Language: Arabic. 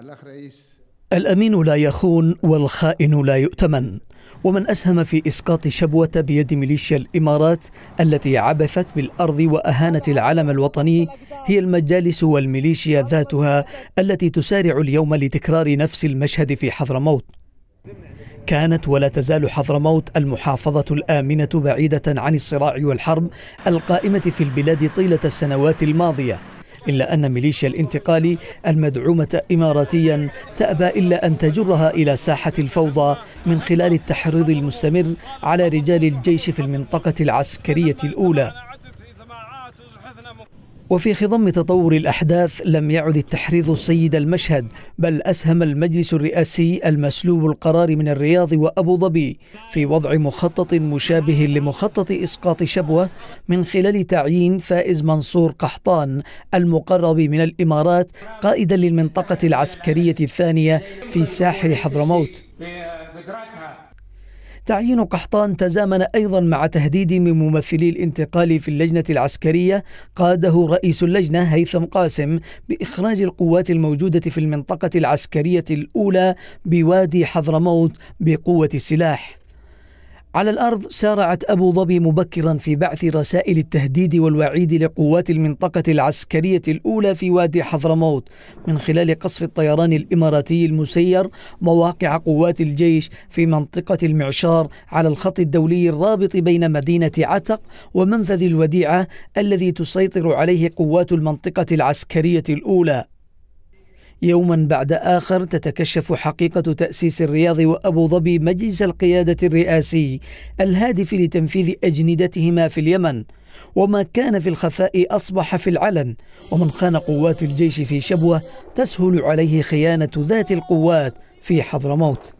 الأخ رئيس الأمين لا يخون والخائن لا يؤتمن ومن أسهم في إسقاط شبوة بيد ميليشيا الإمارات التي عبثت بالأرض وأهانت العلم الوطني هي المجالس والميليشيا ذاتها التي تسارع اليوم لتكرار نفس المشهد في حضرموت كانت ولا تزال حضرموت المحافظة الآمنة بعيدة عن الصراع والحرب القائمة في البلاد طيلة السنوات الماضية إلا أن ميليشيا الانتقال المدعومة إماراتيا تأبى إلا أن تجرها إلى ساحة الفوضى من خلال التحريض المستمر على رجال الجيش في المنطقة العسكرية الأولى وفي خضم تطور الاحداث لم يعد التحريض سيد المشهد بل اسهم المجلس الرئاسي المسلوب القرار من الرياض وابو ظبي في وضع مخطط مشابه لمخطط اسقاط شبوه من خلال تعيين فائز منصور قحطان المقرب من الامارات قائدا للمنطقه العسكريه الثانيه في ساحل حضرموت تعيين قحطان تزامن أيضا مع تهديد من ممثلي الانتقال في اللجنة العسكرية قاده رئيس اللجنة هيثم قاسم بإخراج القوات الموجودة في المنطقة العسكرية الأولى بوادي حضرموت بقوة السلاح على الأرض سارعت أبو ظبي مبكرا في بعث رسائل التهديد والوعيد لقوات المنطقة العسكرية الأولى في وادي حضرموت من خلال قصف الطيران الإماراتي المسير مواقع قوات الجيش في منطقة المعشار على الخط الدولي الرابط بين مدينة عتق ومنفذ الوديعة الذي تسيطر عليه قوات المنطقة العسكرية الأولى يوما بعد آخر تتكشف حقيقة تأسيس الرياض وأبو ظبي مجلس القيادة الرئاسي الهادف لتنفيذ أجندتهما في اليمن وما كان في الخفاء أصبح في العلن ومن خان قوات الجيش في شبوة تسهل عليه خيانة ذات القوات في حضرموت